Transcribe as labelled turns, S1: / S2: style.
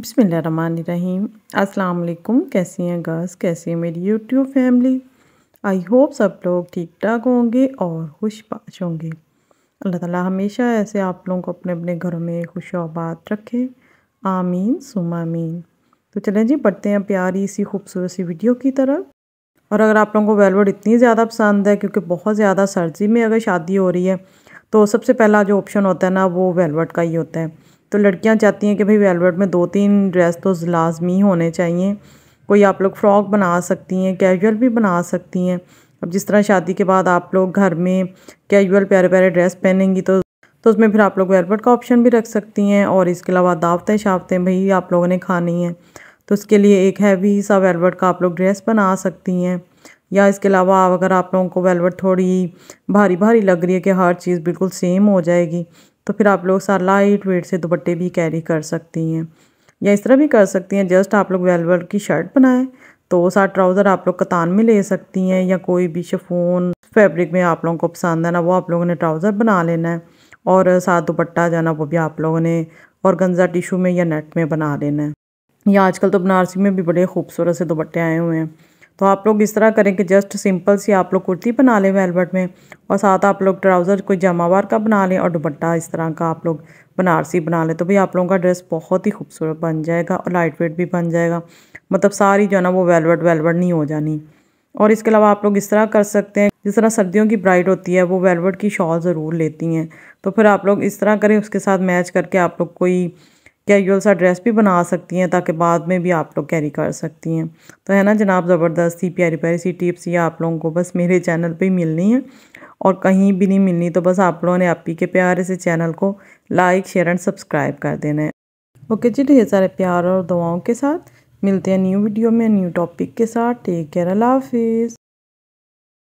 S1: बिसमीम अस्सलाम कैसी हैं गर्ल्स कैसी है मेरी यूट्यूब फैमिली आई होप सब लोग ठीक ठाक होंगे और खुश पाश होंगे अल्लाह ताला हमेशा ऐसे आप लोगों को अपने अपने घरों में खुश आबाद रखे आमीन सुम आमीन तो चलें जी बढ़ते हैं प्यारी सी खूबसूरत सी वीडियो की तरफ और अगर आप लोगों को वेलवेट इतनी ज़्यादा पसंद है क्योंकि बहुत ज़्यादा सर्दी में अगर शादी हो रही है तो सबसे पहला जो ऑप्शन होता है ना वो वेलवेट का ही होता है तो लड़कियां चाहती हैं कि भाई वेलवेट में दो तीन ड्रेस तो लाजमी होने चाहिए कोई आप लोग फ़्रॉक बना सकती हैं कैजुअल भी बना सकती हैं अब जिस तरह शादी के बाद आप लोग घर में कैजुअल प्यारे प्यारे ड्रेस पहनेंगी तो तो उसमें फिर आप लोग वेलवेट का ऑप्शन भी रख सकती हैं और इसके अलावा दावतें शावतें भाई आप लोगों ने खानी हैं तो उसके लिए एक हैवी सा वेलवेट का आप लोग ड्रेस बना सकती हैं या इसके अलावा अगर आप लोगों को वेलवेट थोड़ी भारी भारी लग रही है कि हर चीज़ बिल्कुल सेम हो जाएगी तो फिर आप लोग सारा लाइट वेट से दुपट्टे भी कैरी कर सकती हैं या इस तरह भी कर सकती हैं जस्ट आप लोग वेलवेट की शर्ट बनाएं तो सा ट्राउज़र आप लोग कतान में ले सकती हैं या कोई भी शफोन फैब्रिक में आप लोगों को पसंद है ना वो आप लोगों ने ट्राउज़र बना लेना है और साथ दुपट्टा जाना वो भी आप लोगों ने और गंजा टिशू में या नेट में बना लेना है या आजकल तो बनारसी में भी बड़े खूबसूरत से दुपट्टे आए हुए हैं तो आप लोग इस तरह करें कि जस्ट सिंपल सी आप लोग कुर्ती बना लें वेलवेट में और साथ आप लोग ट्राउज़र कोई जमावार का बना लें और दुपट्टा इस तरह का आप लोग बनारसी बना लें तो भाई आप लोगों का ड्रेस बहुत ही खूबसूरत बन जाएगा और लाइट वेट भी बन जाएगा मतलब सारी जो है ना वो वेलवेट वेलवेट नहीं हो जानी और इसके अलावा आप लोग इस तरह कर सकते हैं जिस तरह सर्दियों की ब्राइड होती है वो वेलवेट की शॉल ज़रूर लेती हैं तो फिर आप लोग इस तरह करें उसके साथ मैच करके आप लोग कोई कैजुअल सा ड्रेस भी बना सकती हैं ताकि बाद में भी आप लोग कैरी कर सकती हैं तो है ना जनाब ज़बरदस्त प्यारी प्यारी सी टिप्स ये आप लोगों को बस मेरे चैनल पे मिलनी है और कहीं भी नहीं मिलनी तो बस आप लोगों ने आप ही के प्यारे से चैनल को लाइक शेयर एंड सब्सक्राइब कर देना है ओके जी ढेर सारे प्यार और दुआओं के साथ मिलते हैं न्यू वीडियो में न्यू टॉपिक के साथ टेक केयर अल्लाह हाफिज़